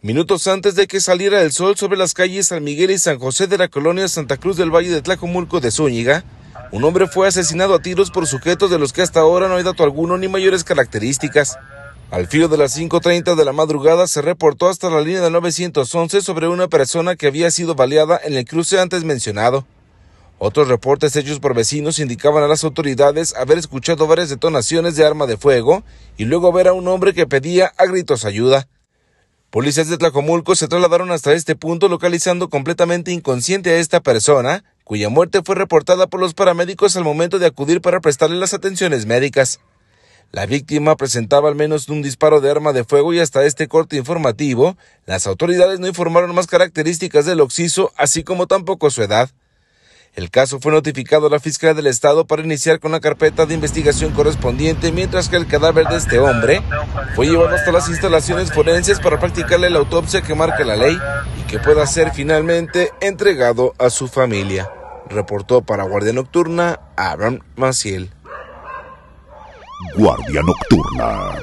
Minutos antes de que saliera el sol sobre las calles San Miguel y San José de la colonia Santa Cruz del Valle de Tlacomulco de Zúñiga, un hombre fue asesinado a tiros por sujetos de los que hasta ahora no hay dato alguno ni mayores características. Al filo de las 5.30 de la madrugada se reportó hasta la línea de 911 sobre una persona que había sido baleada en el cruce antes mencionado. Otros reportes hechos por vecinos indicaban a las autoridades haber escuchado varias detonaciones de arma de fuego y luego ver a un hombre que pedía a gritos ayuda. Policías de Tlacomulco se trasladaron hasta este punto localizando completamente inconsciente a esta persona, cuya muerte fue reportada por los paramédicos al momento de acudir para prestarle las atenciones médicas. La víctima presentaba al menos un disparo de arma de fuego y hasta este corte informativo, las autoridades no informaron más características del occiso, así como tampoco su edad. El caso fue notificado a la Fiscalía del Estado para iniciar con la carpeta de investigación correspondiente, mientras que el cadáver de este hombre fue llevado hasta las instalaciones forenses para practicarle la autopsia que marca la ley y que pueda ser finalmente entregado a su familia. Reportó para Guardia Nocturna Abraham Maciel. Guardia Nocturna.